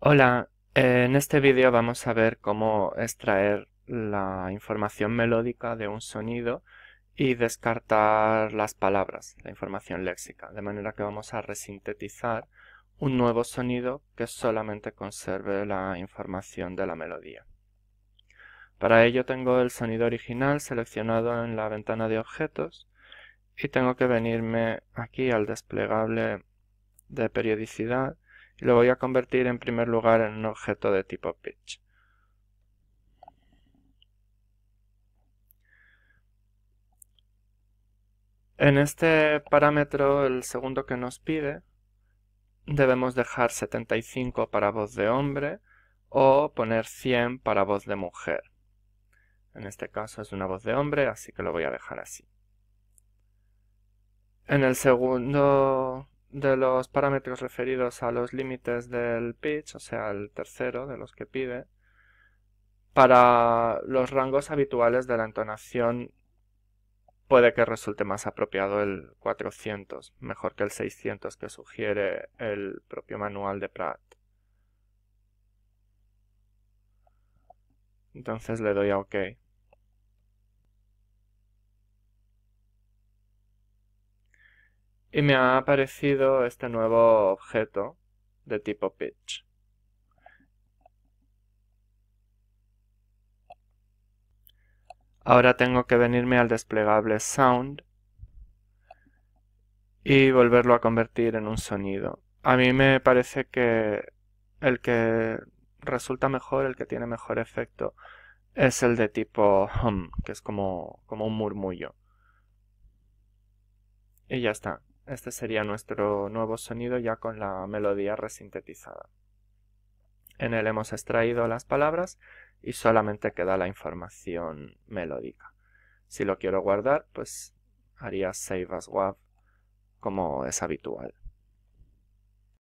Hola, eh, en este vídeo vamos a ver cómo extraer la información melódica de un sonido y descartar las palabras, la información léxica, de manera que vamos a resintetizar un nuevo sonido que solamente conserve la información de la melodía. Para ello tengo el sonido original seleccionado en la ventana de objetos y tengo que venirme aquí al desplegable de periodicidad y lo voy a convertir en primer lugar en un objeto de tipo pitch. En este parámetro, el segundo que nos pide, debemos dejar 75 para voz de hombre o poner 100 para voz de mujer. En este caso es una voz de hombre, así que lo voy a dejar así. En el segundo de los parámetros referidos a los límites del pitch, o sea, el tercero de los que pide, para los rangos habituales de la entonación puede que resulte más apropiado el 400, mejor que el 600 que sugiere el propio manual de Pratt. Entonces le doy a OK. Y me ha aparecido este nuevo objeto de tipo pitch. Ahora tengo que venirme al desplegable sound y volverlo a convertir en un sonido. A mí me parece que el que resulta mejor, el que tiene mejor efecto, es el de tipo hum, que es como, como un murmullo. Y ya está. Este sería nuestro nuevo sonido ya con la melodía resintetizada. En él hemos extraído las palabras y solamente queda la información melódica. Si lo quiero guardar, pues haría save as WAV como es habitual.